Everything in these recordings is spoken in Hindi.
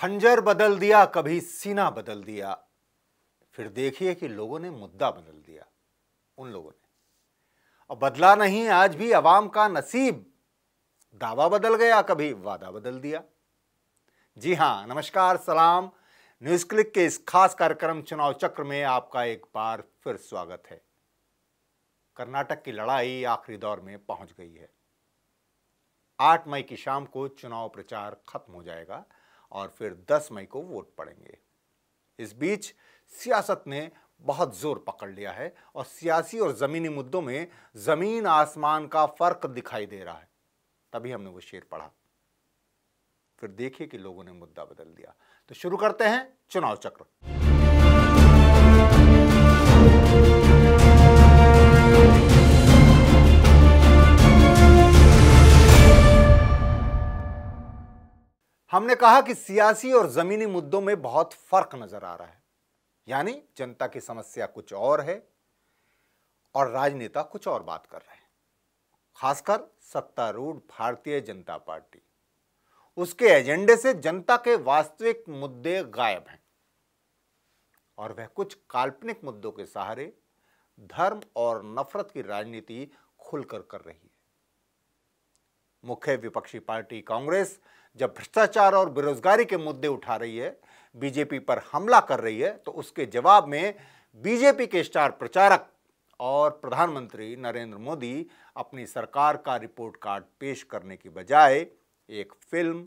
खंजर बदल दिया कभी सीना बदल दिया फिर देखिए कि लोगों ने मुद्दा बदल दिया उन लोगों ने और बदला नहीं आज भी अवाम का नसीब दावा बदल गया कभी वादा बदल दिया जी हाँ नमस्कार सलाम न्यूज क्लिक के इस खास कार्यक्रम चुनाव चक्र में आपका एक बार फिर स्वागत है कर्नाटक की लड़ाई आखिरी दौर में पहुंच गई है आठ मई की शाम को चुनाव प्रचार खत्म हो जाएगा और फिर 10 मई को वोट पड़ेंगे इस बीच सियासत ने बहुत जोर पकड़ लिया है और सियासी और ज़मीनी मुद्दों में ज़मीन आसमान का फ़र्क दिखाई दे रहा है तभी हमने वो शेर पढ़ा फिर देखिए कि लोगों ने मुद्दा बदल दिया तो शुरू करते हैं चुनाव चक्र हमने कहा कि सियासी और जमीनी मुद्दों में बहुत फर्क नजर आ रहा है यानी जनता की समस्या कुछ और है और राजनेता कुछ और बात कर रहे हैं खासकर सत्तारूढ़ भारतीय जनता पार्टी उसके एजेंडे से जनता के वास्तविक मुद्दे गायब हैं और वह कुछ काल्पनिक मुद्दों के सहारे धर्म और नफरत की राजनीति खुलकर कर रही है मुख्य विपक्षी पार्टी कांग्रेस जब भ्रष्टाचार और बेरोजगारी के मुद्दे उठा रही है बीजेपी पर हमला कर रही है तो उसके जवाब में बीजेपी के स्टार प्रचारक और प्रधानमंत्री नरेंद्र मोदी अपनी सरकार का रिपोर्ट कार्ड पेश करने की बजाय एक फिल्म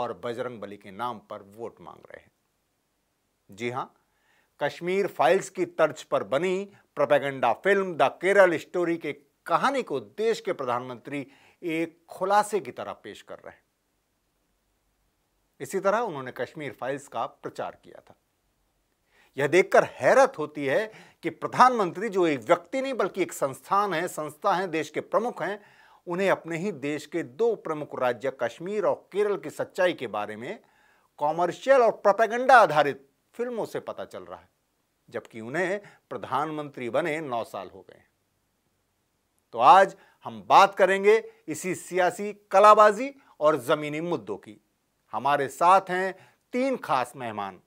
और बजरंग बली के नाम पर वोट मांग रहे हैं जी हां कश्मीर फाइल्स की तर्ज पर बनी propaganda film the Kerala story के कहानी को देश के प्रधानमंत्री एक खुलासे की तरह पेश कर रहे हैं इसी तरह उन्होंने कश्मीर फाइल्स का प्रचार किया था यह देखकर हैरत होती है कि प्रधानमंत्री जो एक व्यक्ति नहीं बल्कि एक संस्थान है संस्था है देश के प्रमुख हैं उन्हें अपने ही देश के दो प्रमुख राज्य कश्मीर और केरल की सच्चाई के बारे में कॉमर्शियल और प्रोपेगेंडा आधारित फिल्मों से पता चल रहा है जबकि उन्हें प्रधानमंत्री बने नौ साल हो गए तो आज हम बात करेंगे इसी सियासी कलाबाजी और जमीनी मुद्दों की हमारे साथ हैं तीन खास मेहमान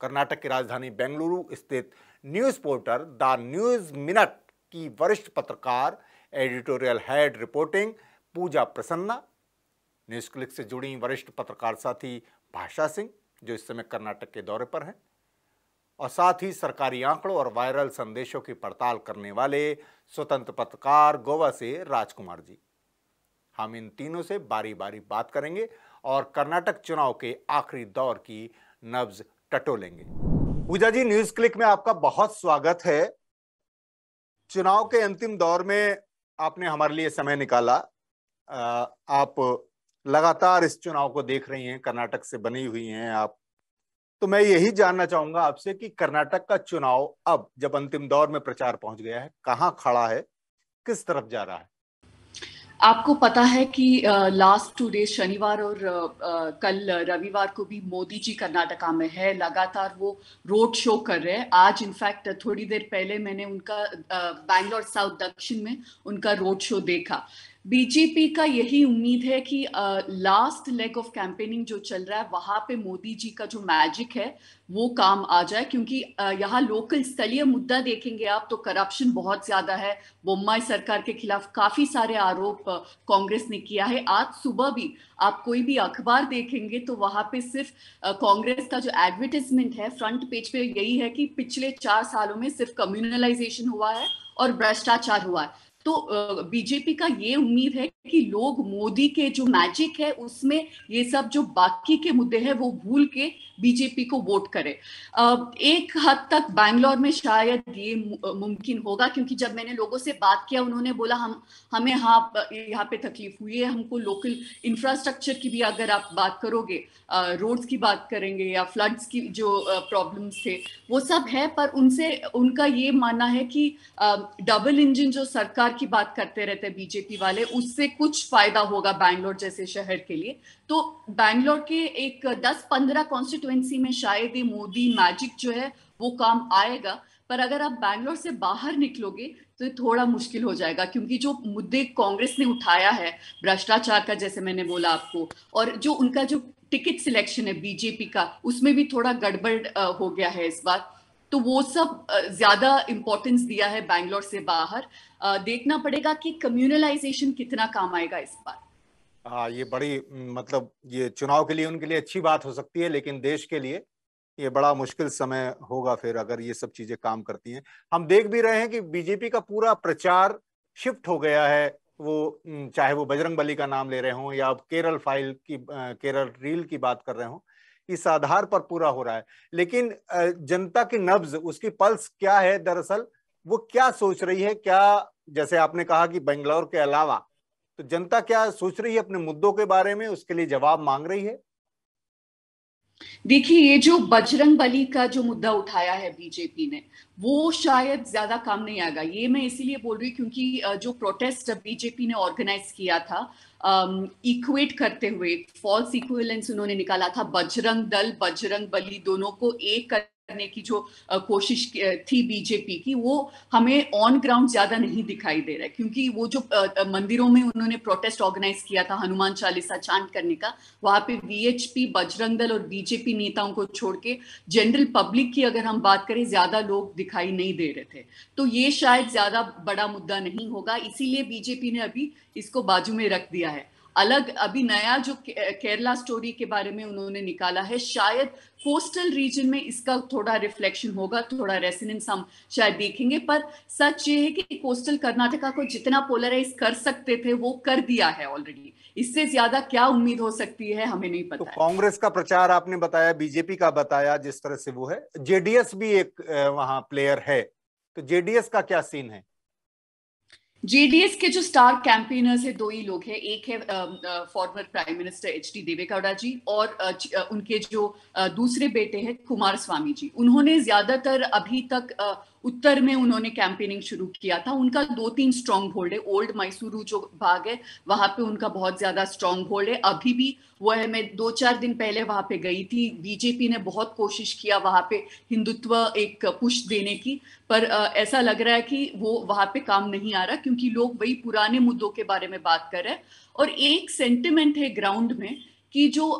कर्नाटक की राजधानी बेंगलुरु स्थित news portal the news minute की वरिष्ठ पत्रकार editorial head reporting Pooja Prasanna news click से जुड़ी वरिष्ठ पत्रकार साथी भाषा सिंह जो इस समय कर्नाटक के दौरे पर हैं और साथ ही सरकारी आंकड़ों और वायरल संदेशों की पड़ताल करने वाले स्वतंत्र पत्रकार गोवा से राजकुमार जी हम इन तीनों से बारी बारी बात करेंगे और कर्नाटक चुनाव के आखिरी दौर की नब्ज टटोलेंगे पूजा जी न्यूज क्लिक में आपका बहुत स्वागत है चुनाव के अंतिम दौर में आपने हमारे लिए समय निकाला आप लगातार इस चुनाव को देख रही हैं कर्नाटक से बनी हुई हैं आप तो मैं यही जानना चाहूंगा आपसे कि कर्नाटक का चुनाव अब जब अंतिम दौर में प्रचार पहुंच गया है कहाँ खड़ा है किस तरफ जा रहा है आपको पता है कि लास्ट टू डेज शनिवार और कल रविवार को भी मोदी जी कर्नाटका में है लगातार वो रोड शो कर रहे हैं आज इनफैक्ट थोड़ी देर पहले मैंने उनका बैंगलोर साउथ दक्षिण में उनका रोड शो देखा बीजेपी का यही उम्मीद है कि लास्ट लेग ऑफ कैंपेनिंग जो चल रहा है वहां पे मोदी जी का जो मैजिक है वो काम आ जाए क्योंकि यहाँ लोकल स्थलीय मुद्दा देखेंगे आप तो करप्शन बहुत ज्यादा है बोम्बाई सरकार के खिलाफ काफी सारे आरोप कांग्रेस ने किया है आज सुबह भी आप कोई भी अखबार देखेंगे तो वहां पे सिर्फ कांग्रेस का जो एडवर्टिजमेंट है फ्रंट पेज पे यही है कि पिछले चार सालों में सिर्फ कम्युनलाइजेशन हुआ है और भ्रष्टाचार हुआ है तो बीजेपी का ये उम्मीद है कि लोग मोदी के जो मैजिक है उसमें ये सब जो बाकी के मुद्दे हैं वो भूल के बीजेपी को वोट करें एक हद तक बैंगलोर में शायद ये मुमकिन होगा क्योंकि जब मैंने लोगों से बात किया उन्होंने बोला हम हमें यहाँ यहाँ पे तकलीफ हुई है हमको लोकल इंफ्रास्ट्रक्चर की भी अगर आप बात करोगे रोड्स की बात करेंगे या फ्लड्स की जो प्रॉब्लम्स थे वो सब है पर उनसे उनका ये मानना है कि डबल इंजन जो सरकार की बात करते रहते हैं बीजेपी वाले उससे कुछ फायदा होगा बैंगलोर जैसे शहर के लिए तो बैंगलोर के एक 10-15 कॉन्स्टिट्युएंसी में शायद ये मोदी मैजिक जो है वो काम आएगा पर अगर आप बैंगलोर से बाहर निकलोगे तो थोड़ा मुश्किल हो जाएगा क्योंकि जो मुद्दे कांग्रेस ने उठाया है भ्रष्टाचार का जैसे मैंने बोला आपको और जो उनका जो टिकट सिलेक्शन है बीजेपी का उसमें भी थोड़ा गड़बड़ हो गया है इस बार तो वो सब ज्यादा इम्पोर्टेंस दिया है बैंगलोर से बाहर देखना पड़ेगा कि कम्युनलाइजेशन कितना काम आएगा इस बार हाँ ये बड़ी मतलब ये चुनाव के लिए उनके लिए अच्छी बात हो सकती है लेकिन देश के लिए ये बड़ा मुश्किल समय होगा फिर अगर ये सब चीजें काम करती हैं हम देख भी रहे हैं कि बीजेपी का पूरा प्रचार शिफ्ट हो गया है वो चाहे वो बजरंग बली का नाम ले रहे हों या केरल फाइल की केरल रील की बात कर रहे हों इस आधार पर पूरा हो रहा है लेकिन जनता की नब्ज उसकी पल्स क्या है दरअसल वो क्या सोच रही है क्या जैसे आपने कहा कि बेंगलोर के अलावा तो जनता क्या सोच रही है अपने मुद्दों के बारे में उसके लिए जवाब मांग रही है देखिए ये जो बजरंग बली का जो मुद्दा उठाया है बीजेपी ने वो शायद ज्यादा काम नहीं आएगा ये मैं इसीलिए बोल रही क्योंकि जो प्रोटेस्ट बीजेपी ने ऑर्गेनाइज किया था इक्वेट करते हुए फॉल्स इक्वेलेंस उन्होंने निकाला था बजरंग दल बजरंग बली दोनों को एक कर करने की जो कोशिश थी बीजेपी की वो हमें ऑन ग्राउंड ज्यादा नहीं दिखाई दे रहा है क्योंकि वो जो मंदिरों में उन्होंने प्रोटेस्ट ऑर्गेनाइज किया था हनुमान चालीसा चांट करने का वहां पे वीएचपी बजरंग दल और बीजेपी नेताओं को छोड़ के जनरल पब्लिक की अगर हम बात करें ज्यादा लोग दिखाई नहीं दे रहे थे तो ये शायद ज्यादा बड़ा मुद्दा नहीं होगा इसीलिए बीजेपी ने अभी इसको बाजू में रख दिया है अलग अभी नया जो केरला स्टोरी के बारे में उन्होंने निकाला है शायद कोस्टल रीजन में इसका थोड़ा रिफ्लेक्शन होगा थोड़ा रेसिडेंस हम शायद देखेंगे पर सच ये है कि कोस्टल कर्नाटका को जितना पोलराइज कर सकते थे वो कर दिया है ऑलरेडी इससे ज्यादा क्या उम्मीद हो सकती है हमें नहीं तो पता तो कांग्रेस का प्रचार आपने बताया बीजेपी का बताया जिस तरह से वो है जेडीएस भी एक वहां प्लेयर है तो जेडीएस का क्या सीन है जेडीएस के जो स्टार कैंपेनर्स है दो ही लोग हैं एक है former prime minister H D Deve Gowda ji और उनके जो दूसरे बेटे हैं कुमार स्वामी जी उन्होंने ज्यादातर अभी तक उत्तर में उन्होंने कैंपेनिंग शुरू किया था उनका दो तीन स्ट्रांग होल्ड है ओल्ड मैसूर जो भाग है वहां पे उनका बहुत ज्यादा स्ट्रांग होल्ड है अभी भी वो है मैं दो चार दिन पहले वहां पे गई थी बीजेपी ने बहुत कोशिश किया वहां पे हिंदुत्व एक पुश देने की पर ऐसा लग रहा है कि वो वहां पे काम नहीं आ रहा क्योंकि लोग वही पुराने मुद्दों के बारे में बात कर रहे हैं और एक सेंटिमेंट है ग्राउंड में कि जो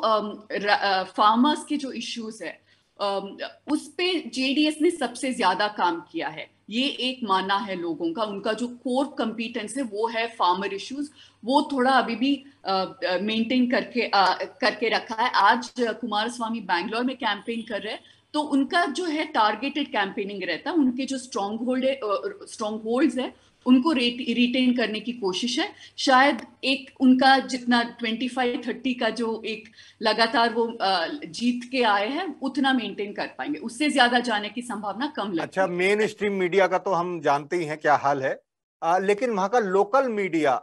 फार्मर्स के जो इश्यूज है उस पे जेडीएस ने सबसे ज्यादा काम किया है ये एक माना है लोगों का उनका जो कोर कम्पिटेंस है वो है फार्मर इश्यूज वो थोड़ा अभी भी मेंटेन करके आ, करके रखा है आज कुमार स्वामी बैंगलोर में कैंपेन कर रहे हैं तो उनका जो है टारगेटेड कैंपेनिंग रहता है उनके जो स्ट्रॉन्ग होल्ड है स्ट्रॉन्ग होल्ड है उनको रिटेन करने की कोशिश है शायद एक उनका जितना 25 30 का जो एक लगातार वो जीत के आए हैं उतना मेंटेन कर पाएंगे उससे ज्यादा जाने की संभावना कम लगती अच्छा मेन स्ट्रीम मीडिया का तो हम जानते ही हैं क्या हाल है आ, लेकिन वहां का लोकल मीडिया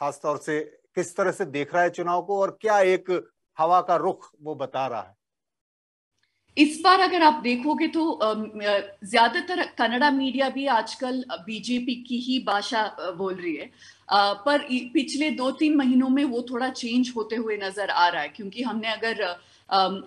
खासतौर से किस तरह से देख रहा है चुनाव को और क्या एक हवा का रुख वो बता रहा है इस बार अगर आप देखोगे तो ज्यादातर कनाडा मीडिया भी आजकल बीजेपी की ही भाषा बोल रही है पर पिछले दो तीन महीनों में वो थोड़ा चेंज होते हुए नजर आ रहा है क्योंकि हमने अगर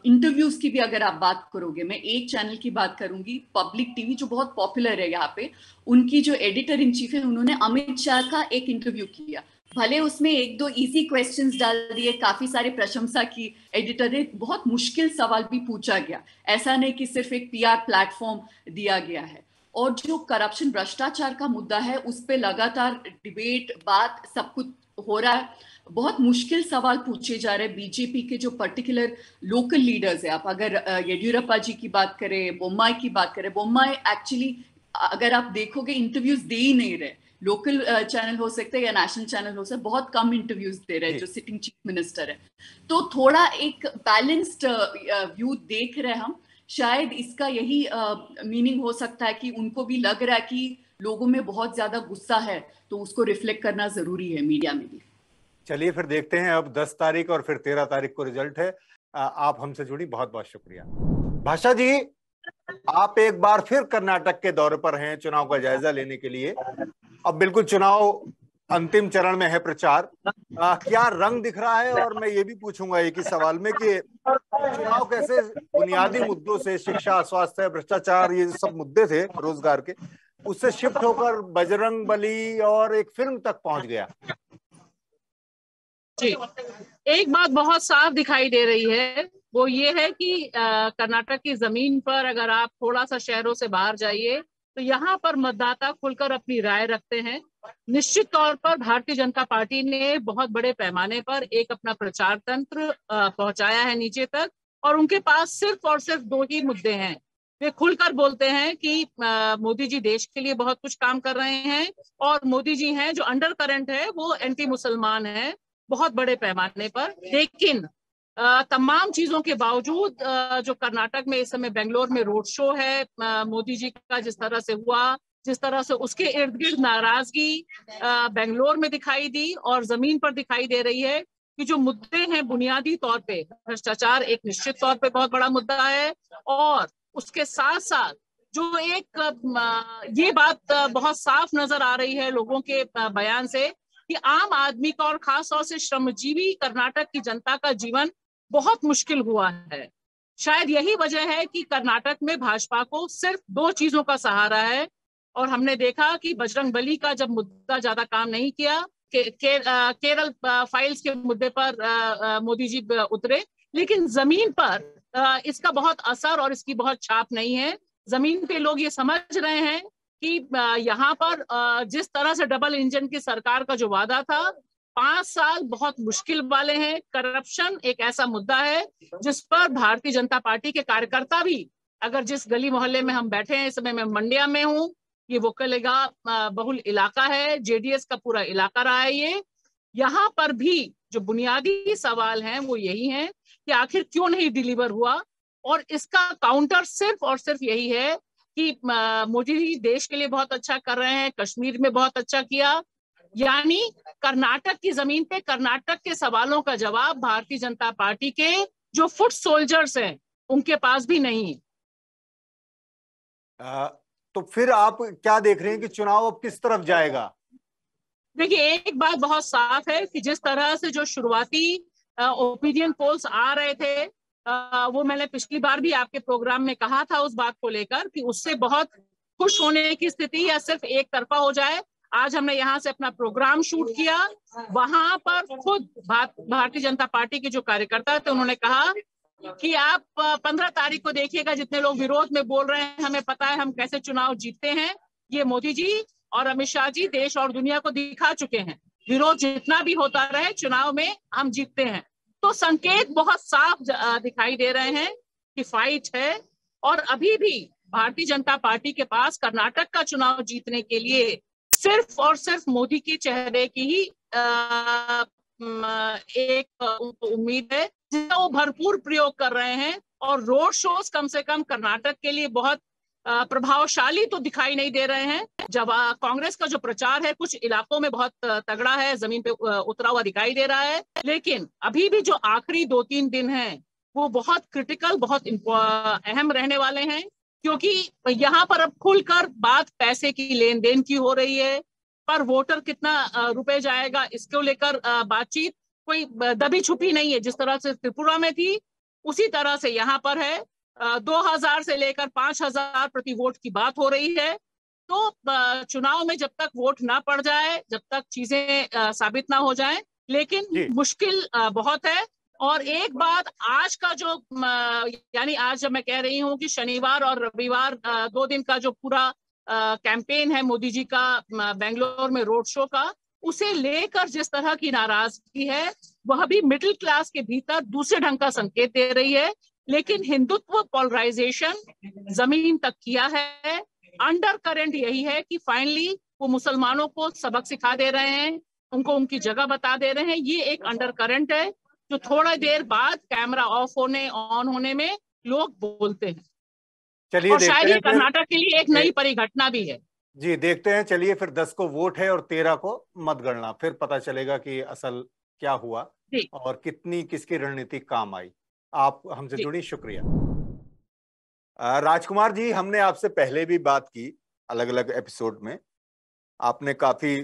इंटरव्यूज की भी अगर आप बात करोगे मैं एक चैनल की बात करूंगी पब्लिक टीवी जो बहुत पॉपुलर है यहाँ पे उनकी जो एडिटर इन चीफ है उन्होंने अमित शाह का एक इंटरव्यू किया भले उसमें एक दो इजी क्वेश्चंस डाल दिए काफी सारे प्रशंसा की एडिटर ने बहुत मुश्किल सवाल भी पूछा गया ऐसा नहीं कि सिर्फ एक पीआर प्लेटफॉर्म दिया गया है और जो करप्शन भ्रष्टाचार का मुद्दा है उस पर लगातार डिबेट बात सब कुछ हो रहा है बहुत मुश्किल सवाल पूछे जा रहे हैं बीजेपी के जो पर्टिकुलर लोकल लीडर्स है आप अगर येडियुरप्पा जी की बात करें बोम्माई की बात करें बोम्माई एक्चुअली अगर आप देखोगे इंटरव्यूज दे ही नहीं रहे लोकल चैनल uh, हो सकते हैं या नेशनल चैनल हो सकते हैं बहुत कम इंटरव्यूज दे रहे हैं जो सिटिंग चीफ मिनिस्टर है तो थोड़ा एक बैलेंस्ड व्यू uh, uh, देख रहे हैं हम शायद इसका यही मीनिंग हो सकता है कि उनको भी लग रहा है कि लोगों में बहुत ज्यादा गुस्सा है तो उसको रिफ्लेक्ट करना जरूरी है मीडिया में भी चलिए फिर देखते हैं अब 10 तारीख और फिर 13 तारीख को रिजल्ट है आप हमसे जुड़ी बहुत बहुत शुक्रिया भाषा जी आप एक बार फिर कर्नाटक के दौरे पर हैं चुनाव का जायजा लेने के लिए अब बिल्कुल चुनाव अंतिम चरण में है प्रचार आ, क्या रंग दिख रहा है और मैं ये भी पूछूंगा एक ही सवाल में कि चुनाव कैसे बुनियादी मुद्दों से शिक्षा स्वास्थ्य भ्रष्टाचार ये सब मुद्दे थे रोजगार के उससे शिफ्ट होकर बजरंग बली और एक फिल्म तक पहुंच गया जी एक बात बहुत साफ दिखाई दे रही है वो ये है कि कर्नाटक की जमीन पर अगर आप थोड़ा सा शहरों से बाहर जाइए तो यहाँ पर मतदाता खुलकर अपनी राय रखते हैं निश्चित तौर पर भारतीय जनता पार्टी ने बहुत बड़े पैमाने पर एक अपना प्रचार तंत्र पहुंचाया है नीचे तक और उनके पास सिर्फ और सिर्फ दो ही मुद्दे हैं वे खुलकर बोलते हैं कि मोदी जी देश के लिए बहुत कुछ काम कर रहे हैं और मोदी जी हैं जो अंडर करंट है वो एंटी मुसलमान है बहुत बड़े पैमाने पर लेकिन तमाम चीजों के बावजूद जो कर्नाटक में इस समय बेंगलोर में रोड शो है मोदी जी का जिस तरह से हुआ जिस तरह से उसके इर्द गिर्द नाराजगी बेंगलोर में दिखाई दी और जमीन पर दिखाई दे रही है कि जो मुद्दे हैं बुनियादी तौर पे भ्रष्टाचार एक निश्चित तौर पे बहुत बड़ा मुद्दा है और उसके साथ साथ जो एक ये बात बहुत साफ नजर आ रही है लोगों के बयान से कि आम आदमी का और खास तौर से श्रमजीवी कर्नाटक की जनता का जीवन बहुत मुश्किल हुआ है शायद यही वजह है कि कर्नाटक में भाजपा को सिर्फ दो चीजों का सहारा है और हमने देखा कि बजरंग बली का जब मुद्दा ज्यादा काम नहीं किया के, के, आ, केरल फाइल्स के मुद्दे पर मोदी जी उतरे लेकिन जमीन पर आ, इसका बहुत असर और इसकी बहुत छाप नहीं है जमीन पे लोग ये समझ रहे हैं कि यहाँ पर जिस तरह से डबल इंजन की सरकार का जो वादा था पांच साल बहुत मुश्किल वाले हैं करप्शन एक ऐसा मुद्दा है जिस पर भारतीय जनता पार्टी के कार्यकर्ता भी अगर जिस गली मोहल्ले में हम बैठे हैं इस समय मैं मंडिया में हूँ ये वो कलेगा बहुल इलाका है जेडीएस का पूरा इलाका रहा है ये यहाँ पर भी जो बुनियादी सवाल हैं वो यही हैं कि आखिर क्यों नहीं डिलीवर हुआ और इसका काउंटर सिर्फ और सिर्फ यही है कि मोदी जी देश के लिए बहुत अच्छा कर रहे हैं कश्मीर में बहुत अच्छा किया यानी कर्नाटक की जमीन पे कर्नाटक के सवालों का जवाब भारतीय जनता पार्टी के जो फुट सोल्जर्स हैं उनके पास भी नहीं आ, तो फिर आप क्या देख रहे हैं कि चुनाव अब किस तरफ जाएगा देखिए एक बात बहुत साफ है कि जिस तरह से जो शुरुआती ओपिनियन पोल्स आ रहे थे वो मैंने पिछली बार भी आपके प्रोग्राम में कहा था उस बात को लेकर कि उससे बहुत खुश होने की स्थिति या सिर्फ एक तरफा हो जाए आज हमने यहाँ से अपना प्रोग्राम शूट किया वहां पर खुद भारतीय जनता पार्टी के जो कार्यकर्ता थे उन्होंने कहा कि आप पंद्रह तारीख को देखिएगा जितने लोग विरोध में बोल रहे हैं हमें पता है हम कैसे चुनाव जीतते हैं ये मोदी जी और अमित शाह जी देश और दुनिया को दिखा चुके हैं विरोध जितना भी होता रहे चुनाव में हम जीतते हैं तो संकेत बहुत साफ दिखाई दे रहे हैं कि फाइट है और अभी भी भारतीय जनता पार्टी के पास कर्नाटक का चुनाव जीतने के लिए सिर्फ और सिर्फ मोदी के चेहरे की ही एक उम्मीद है जिसका वो भरपूर प्रयोग कर रहे हैं और रोड शोज कम से कम कर्नाटक के लिए बहुत प्रभावशाली तो दिखाई नहीं दे रहे हैं जब कांग्रेस का जो प्रचार है कुछ इलाकों में बहुत तगड़ा है जमीन पे उतरा हुआ दिखाई दे रहा है लेकिन अभी भी जो आखिरी दो तीन दिन है वो बहुत क्रिटिकल बहुत अहम रहने वाले हैं क्योंकि यहाँ पर अब खुलकर बात पैसे की लेन देन की हो रही है पर वोटर कितना रुपए जाएगा इसको लेकर बातचीत कोई दबी छुपी नहीं है जिस तरह से त्रिपुरा में थी उसी तरह से यहाँ पर है दो हजार से लेकर पांच हजार प्रति वोट की बात हो रही है तो चुनाव में जब तक वोट ना पड़ जाए जब तक चीजें साबित ना हो जाए लेकिन मुश्किल बहुत है और एक बात आज का जो यानी आज जब मैं कह रही हूँ कि शनिवार और रविवार दो दिन का जो पूरा कैंपेन है मोदी जी का बेंगलोर में रोड शो का उसे लेकर जिस तरह की नाराजगी है वह भी मिडिल क्लास के भीतर दूसरे ढंग का संकेत दे रही है लेकिन हिंदुत्व पोलराइजेशन जमीन तक किया है अंडर करंट यही है कि फाइनली वो मुसलमानों को सबक सिखा दे रहे हैं उनको उनकी जगह बता दे रहे हैं ये एक अंडर करंट है जो थोड़ा देर बाद कैमरा ऑफ होने ऑन होने में लोग बोलते हैं चलिए शायद ये कर्नाटक के लिए एक नई परिघटना भी है जी देखते हैं चलिए फिर दस को वोट है और तेरह को मतगणना फिर पता चलेगा कि असल क्या हुआ और कितनी किसकी रणनीति काम आई आप हमसे जुड़ी शुक्रिया राजकुमार जी हमने आपसे पहले भी बात की अलग अलग एपिसोड में आपने काफी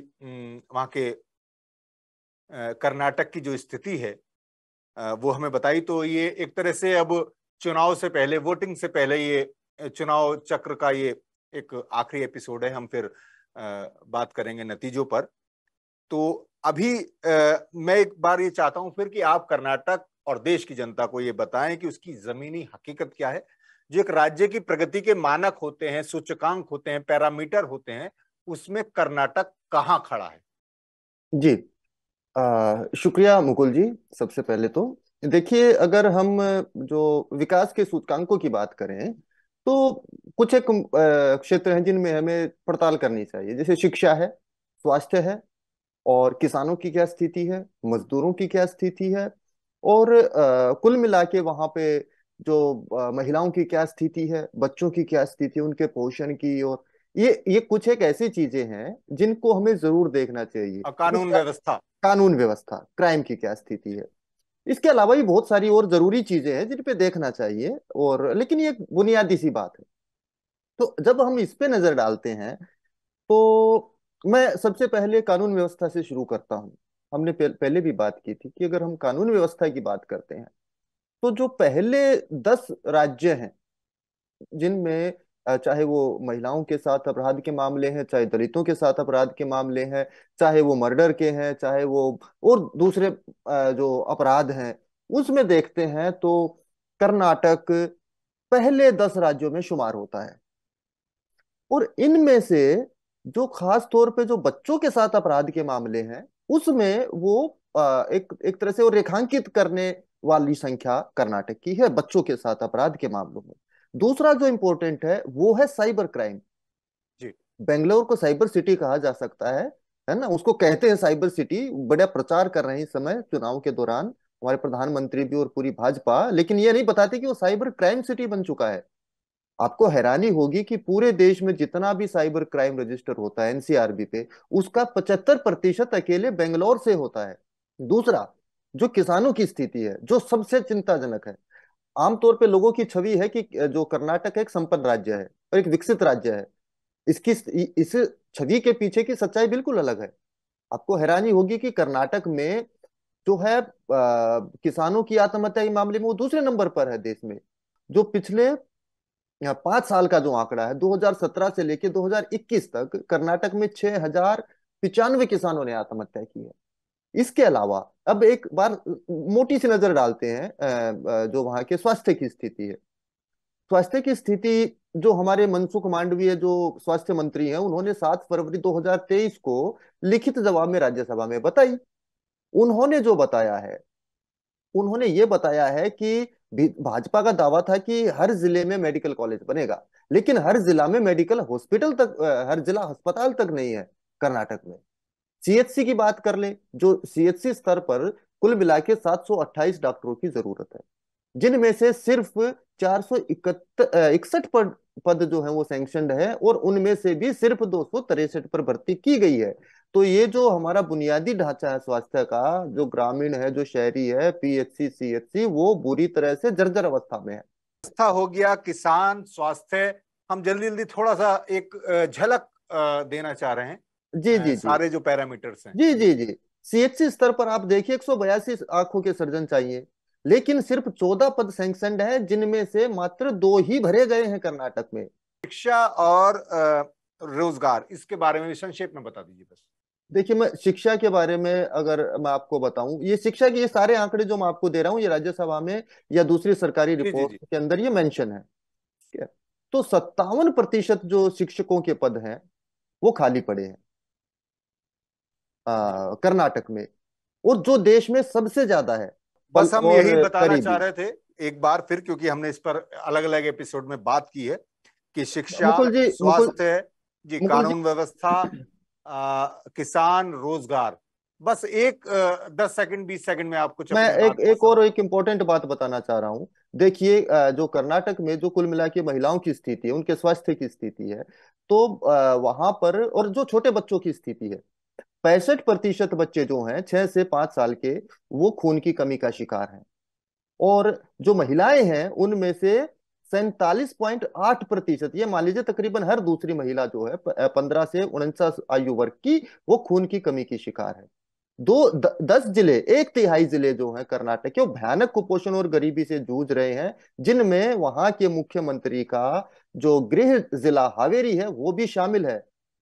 वहां के कर्नाटक की जो स्थिति है वो हमें बताई तो ये एक तरह से अब चुनाव से पहले वोटिंग से पहले ये चुनाव चक्र का ये एक आखिरी एपिसोड है हम फिर बात करेंगे नतीजों पर तो अभी मैं एक बार ये चाहता हूं फिर कि आप कर्नाटक और देश की जनता को ये बताएं कि उसकी जमीनी हकीकत क्या है जो एक राज्य की प्रगति के मानक होते हैं सूचकांक होते हैं पैरामीटर होते हैं उसमें कर्नाटक कहाँ खड़ा है जी आ, शुक्रिया मुकुल जी सबसे पहले तो देखिए अगर हम जो विकास के सूचकांकों की बात करें तो कुछ एक क्षेत्र हैं जिनमें हमें पड़ताल करनी चाहिए जैसे शिक्षा है स्वास्थ्य है और किसानों की क्या स्थिति है मजदूरों की क्या स्थिति है और आ, कुल मिला के वहाँ पे जो आ, महिलाओं की क्या स्थिति है बच्चों की क्या स्थिति है उनके पोषण की और ये ये कुछ एक ऐसी चीजें हैं जिनको हमें जरूर देखना चाहिए कानून व्यवस्था कानून व्यवस्था क्राइम की क्या स्थिति है इसके अलावा भी बहुत सारी और जरूरी चीजें हैं जिन पे देखना चाहिए और लेकिन ये बुनियादी सी बात है तो जब हम इस पे नजर डालते हैं तो मैं सबसे पहले कानून व्यवस्था से शुरू करता हूँ हमने पहले भी बात की थी कि अगर हम कानून व्यवस्था की बात करते हैं तो जो पहले दस राज्य हैं जिनमें चाहे वो महिलाओं के साथ अपराध के मामले हैं चाहे दलितों के साथ अपराध के मामले हैं चाहे वो मर्डर के हैं चाहे वो और दूसरे जो अपराध हैं उसमें देखते हैं तो कर्नाटक पहले दस राज्यों में शुमार होता है और इनमें से जो खास तौर पे जो बच्चों के साथ अपराध के मामले हैं उसमें वो एक एक तरह से वो रेखांकित करने वाली संख्या कर्नाटक की है बच्चों के साथ अपराध के मामलों में दूसरा जो इंपॉर्टेंट है वो है साइबर क्राइम जी बेंगलोर को साइबर सिटी कहा जा सकता है है ना उसको कहते हैं साइबर सिटी बड़ा प्रचार कर रहे हैं इस समय चुनाव के दौरान हमारे प्रधानमंत्री भी और पूरी भाजपा लेकिन ये नहीं बताती कि वो साइबर क्राइम सिटी बन चुका है आपको हैरानी होगी कि पूरे देश में जितना भी साइबर क्राइम रजिस्टर होता है एनसीआरबी पे उसका पचहत्तर प्रतिशत अकेले बेंगलोर से होता है दूसरा जो किसानों की स्थिति है जो सबसे चिंताजनक है आमतौर पे लोगों की छवि है कि जो कर्नाटक एक संपन्न राज्य है और एक विकसित राज्य है इसकी इस छवि के पीछे की सच्चाई बिल्कुल अलग है आपको हैरानी होगी कि कर्नाटक में जो है आ, किसानों की आत्महत्या के मामले में वो दूसरे नंबर पर है देश में जो पिछले पांच साल का जो आंकड़ा है 2017 से लेकर 2021 तक कर्नाटक में छह हजार पिचानवे किसानों ने आत्महत्या की है इसके अलावा अब एक बार मोटी सी नजर डालते हैं जो वहां के स्वास्थ्य की स्थिति है स्वास्थ्य की स्थिति जो हमारे मनसुख मांडवीय जो स्वास्थ्य मंत्री हैं उन्होंने सात फरवरी 2023 को लिखित जवाब में राज्यसभा में बताई उन्होंने जो बताया है उन्होंने ये बताया है कि भाजपा का दावा था कि हर जिले में मेडिकल कॉलेज बनेगा लेकिन हर जिला में मेडिकल हॉस्पिटल तक हर जिला अस्पताल तक नहीं है कर्नाटक में सीएचसी की बात कर ले जो सीएचसी स्तर पर कुल मिला के सात डॉक्टरों की जरूरत है जिनमें से सिर्फ चार सौ इकसठ पद पद जो है वो सेंक्शन है और उनमें से भी सिर्फ दो सौ तिरसठ पर भर्ती की गई है तो ये जो हमारा बुनियादी ढांचा है स्वास्थ्य का जो ग्रामीण है जो शहरी है पीएचसी सीएचसी वो बुरी तरह से जर्जर अवस्था में है अवस्था हो गया किसान स्वास्थ्य हम जल्दी जल्दी थोड़ा सा एक झलक देना चाह रहे हैं जी जी सारे जो पैरामीटर्स हैं जी जी जी सीएचसी स्तर पर आप देखिए एक आंखों के सर्जन चाहिए लेकिन सिर्फ चौदह पद सेंशन है जिनमें से मात्र दो ही भरे गए हैं कर्नाटक में शिक्षा और रोजगार इसके बारे में संक्षेप में बता दीजिए बस देखिए मैं शिक्षा के बारे में अगर मैं आपको बताऊं ये शिक्षा के ये सारे आंकड़े जो मैं आपको दे रहा हूं ये राज्यसभा में या दूसरी सरकारी रिपोर्ट के अंदर ये मेंशन है है तो सत्तावन प्रतिशत जो शिक्षकों के पद हैं वो खाली पड़े हैं कर्नाटक में और जो देश में सबसे ज्यादा है बस हम यही बताना चाह रहे थे एक बार फिर क्योंकि हमने इस पर अलग अलग एपिसोड में बात की है कि शिक्षा स्वास्थ्य जी कानून व्यवस्था किसान रोजगार बस एक दस सेकंड बीस सेकंड में आपको मैं एक एक और एक इम्पोर्टेंट बात बताना चाह रहा हूँ देखिए जो कर्नाटक में जो कुल मिला के महिलाओं की स्थिति है उनके स्वास्थ्य की स्थिति है तो वहां पर और जो छोटे बच्चों की स्थिति है पैंसठ प्रतिशत बच्चे जो हैं छह से पांच साल के वो खून की कमी का शिकार हैं और जो महिलाएं हैं उनमें से सैतालीस पॉइंट आठ प्रतिशत ये मान लीजिए तकरीबन हर दूसरी महिला जो है पंद्रह से उनचास आयु वर्ग की वो खून की कमी की शिकार है दो द, दस जिले एक तिहाई जिले जो है कर्नाटक के वो भयानक कुपोषण और गरीबी से जूझ रहे हैं जिनमें वहां के मुख्यमंत्री का जो गृह जिला हावेरी है वो भी शामिल है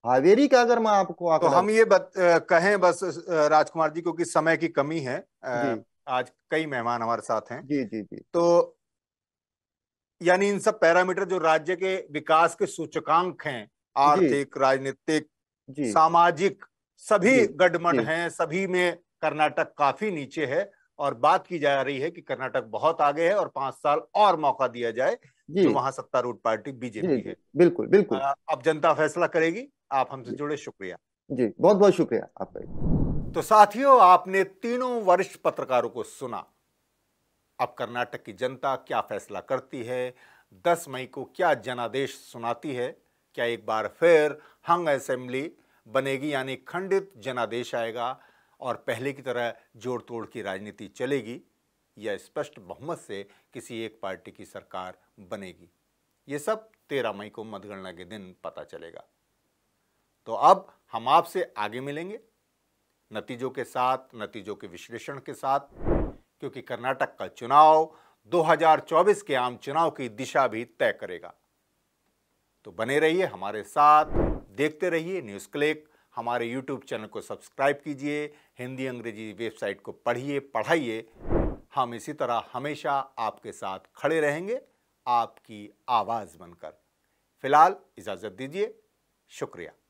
हावेरी का अगर मैं आपको तो हम ये बत, आ, कहें बस राजकुमार जी क्योंकि समय की कमी है आ, आज कई मेहमान हमारे साथ हैं जी जी जी तो यानी इन सब पैरामीटर जो राज्य के विकास के सूचकांक हैं आर्थिक राजनीतिक सामाजिक सभी गडमड हैं सभी में कर्नाटक काफी नीचे है और बात की जा रही है कि कर्नाटक बहुत आगे है और पांच साल और मौका दिया जाए जो वहां सत्तारूढ़ पार्टी बीजेपी है बिल्कुल बिल्कुल अब जनता फैसला करेगी आप हमसे जुड़े शुक्रिया जी बहुत बहुत शुक्रिया आपका तो साथियों आपने तीनों वरिष्ठ पत्रकारों को सुना अब कर्नाटक की जनता क्या फैसला करती है 10 मई को क्या जनादेश सुनाती है क्या एक बार फिर हंग असेंबली बनेगी यानी खंडित जनादेश आएगा और पहले की तरह जोड़ तोड़ की राजनीति चलेगी या स्पष्ट बहुमत से किसी एक पार्टी की सरकार बनेगी ये सब तेरह मई को मतगणना के दिन पता चलेगा तो अब हम आपसे आगे मिलेंगे नतीजों के साथ नतीजों के विश्लेषण के साथ क्योंकि कर्नाटक का चुनाव 2024 के आम चुनाव की दिशा भी तय करेगा तो बने रहिए हमारे साथ देखते रहिए न्यूज़ क्लिक हमारे यूट्यूब चैनल को सब्सक्राइब कीजिए हिंदी अंग्रेजी वेबसाइट को पढ़िए पढ़ाइए हम इसी तरह हमेशा आपके साथ खड़े रहेंगे आपकी आवाज़ बनकर फिलहाल इजाज़त दीजिए शुक्रिया